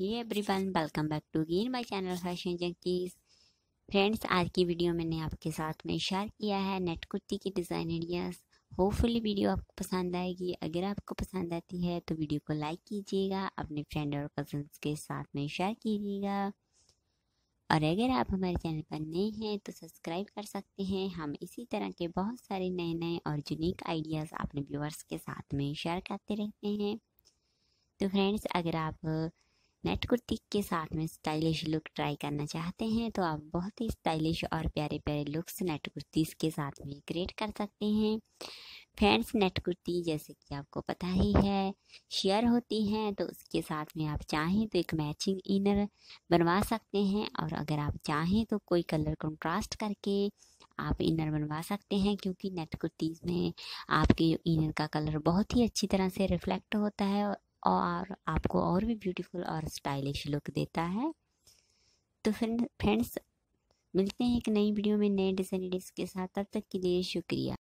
he everyone welcome back to गेन my channel fashion junkies friends आज की video मैंने आपके साथ में शेयर किया है नेट कुर्ती की डिज़ाइन आइडियाज़ होपफुली वीडियो आपको पसंद आएगी अगर आपको पसंद आती है तो वीडियो को लाइक कीजिएगा अपने फ्रेंड और कजन के साथ में शेयर कीजिएगा और अगर आप हमारे चैनल पर नए हैं तो सब्सक्राइब कर सकते हैं हम इसी तरह के बहुत सारे नए नए और यूनिक आइडियाज़ अपने व्यूअर्स के साथ में शेयर करते रहते हैं तो फ्रेंड्स अगर आप नेट कुर्ती के साथ में स्टाइलिश लुक ट्राई करना चाहते हैं तो आप बहुत ही स्टाइलिश और प्यारे प्यारे लुक्स नेट कुर्तीज़ के साथ में क्रिएट कर सकते हैं फ्रेंड्स नेट कुर्ती जैसे कि आपको पता ही है शेयर होती हैं तो उसके साथ में आप चाहें तो एक मैचिंग इनर बनवा सकते हैं और अगर आप चाहें तो कोई कलर कंट्रास्ट करके आप इनर बनवा सकते हैं क्योंकि नेट कुर्तीज़ में आपके इनर का कलर बहुत ही अच्छी तरह से रिफ्लेक्ट होता है और आपको और भी ब्यूटीफुल और स्टाइलिश लुक देता है तो फ्रेंड फ्रेंड्स मिलते हैं एक नई वीडियो में नए डिज़ाइन के साथ तब तक के लिए शुक्रिया